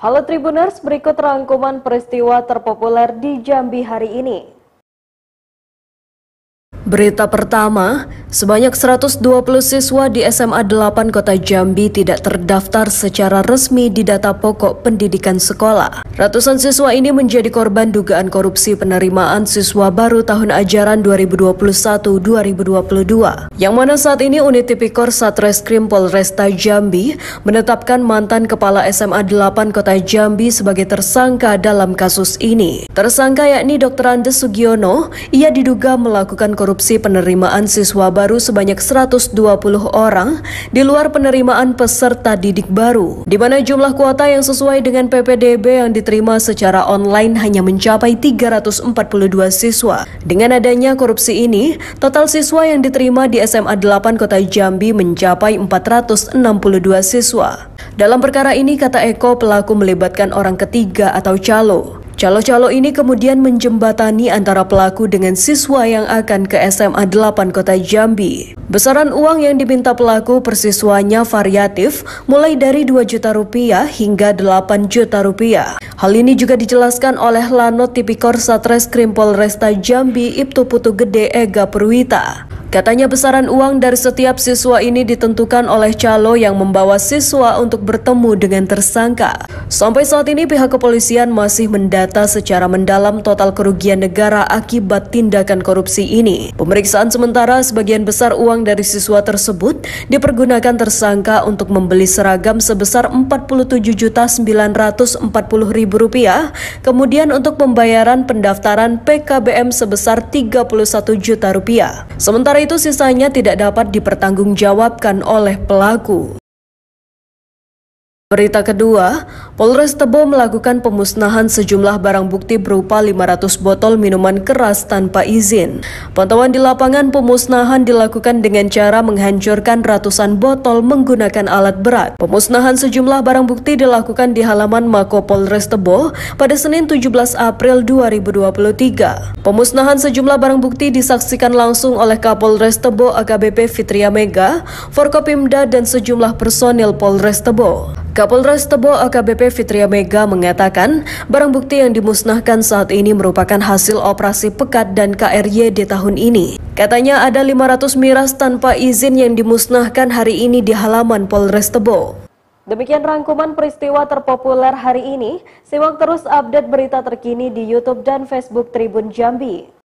Halo Tribuners, berikut rangkuman peristiwa terpopuler di Jambi hari ini. Berita pertama, sebanyak 120 siswa di SMA 8 Kota Jambi tidak terdaftar secara resmi di data pokok pendidikan sekolah. Ratusan siswa ini menjadi korban dugaan korupsi penerimaan siswa baru tahun ajaran 2021-2022. Yang mana saat ini Unit Tipikor Satreskrim Polresta Jambi menetapkan mantan Kepala SMA 8 Kota Jambi sebagai tersangka dalam kasus ini. Tersangka yakni Dr. Andes Sugiono, ia diduga melakukan korupsi interupsi penerimaan siswa baru sebanyak 120 orang di luar penerimaan peserta didik baru, di mana jumlah kuota yang sesuai dengan PPDB yang diterima secara online hanya mencapai 342 siswa. Dengan adanya korupsi ini, total siswa yang diterima di SMA 8 Kota Jambi mencapai 462 siswa. Dalam perkara ini, kata Eko, pelaku melibatkan orang ketiga atau calo. Calo-calo ini kemudian menjembatani antara pelaku dengan siswa yang akan ke SMA 8 Kota Jambi. Besaran uang yang diminta pelaku persiswanya variatif, mulai dari 2 juta rupiah hingga 8 juta rupiah. Hal ini juga dijelaskan oleh Lanot Tipikor Satreskrim Polresta Jambi Ibtu Putu Gede Ega Perwita. Katanya besaran uang dari setiap siswa ini ditentukan oleh calo yang membawa siswa untuk bertemu dengan tersangka. Sampai saat ini pihak kepolisian masih mendata secara mendalam total kerugian negara akibat tindakan korupsi ini. Pemeriksaan sementara sebagian besar uang dari siswa tersebut dipergunakan tersangka untuk membeli seragam sebesar Rp47.940.000, kemudian untuk pembayaran pendaftaran PKBM sebesar Rp31 juta rupiah. Sementara itu sisanya tidak dapat dipertanggungjawabkan oleh pelaku. Berita kedua, Polres Tebo melakukan pemusnahan sejumlah barang bukti berupa 500 botol minuman keras tanpa izin. Pantauan di lapangan pemusnahan dilakukan dengan cara menghancurkan ratusan botol menggunakan alat berat. Pemusnahan sejumlah barang bukti dilakukan di halaman Mako Polres Tebo pada Senin 17 April 2023. Pemusnahan sejumlah barang bukti disaksikan langsung oleh Kapolres Tebo AKBP Fitria Mega, Forkopimda dan sejumlah personil Polres Tebo. Kapolres Tebo AKBP Fitria Mega mengatakan, barang bukti yang dimusnahkan saat ini merupakan hasil operasi pekat dan KRY di tahun ini. Katanya ada 500 miras tanpa izin yang dimusnahkan hari ini di halaman Polres Tebo. Demikian rangkuman peristiwa terpopuler hari ini. Simak terus update berita terkini di YouTube dan Facebook Tribun Jambi.